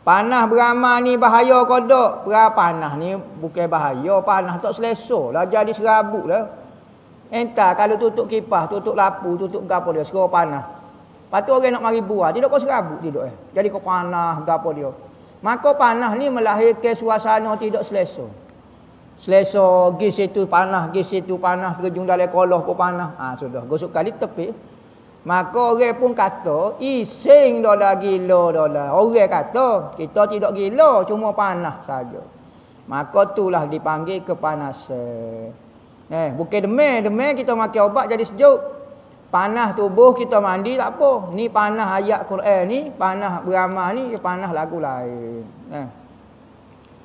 Panah beramal ni bahaya kodok. Berapa panah ni bukan bahaya. Panah tak selesa. Dah jadi serabut lah. Entah kalau tutup kipas, tutup lapu, tutup gapo dia. Serau panah. Lepas tu orang nak mari buah. Tidak kau serabut tidak. Eh. Jadi kau panah gapo dia. Maka panah ni melahirkan suasana tidak selesa. Selesa, gis itu panah, gis itu panah. Terjun dalam koloh kau panah. Ah ha, sudah. Gosok kali tepi. Maka orang pun kata, ising dah lah gila dah lah. Orang kata, kita tidak gila, cuma panas saja. Maka itulah dipanggil kepanasan. Eh, bukan demen, demen kita makan obat jadi sejuk. Panas tubuh kita mandi tak apa. Ni panas ayat Quran ni, panas beramal ni, panas lagu lain. Eh.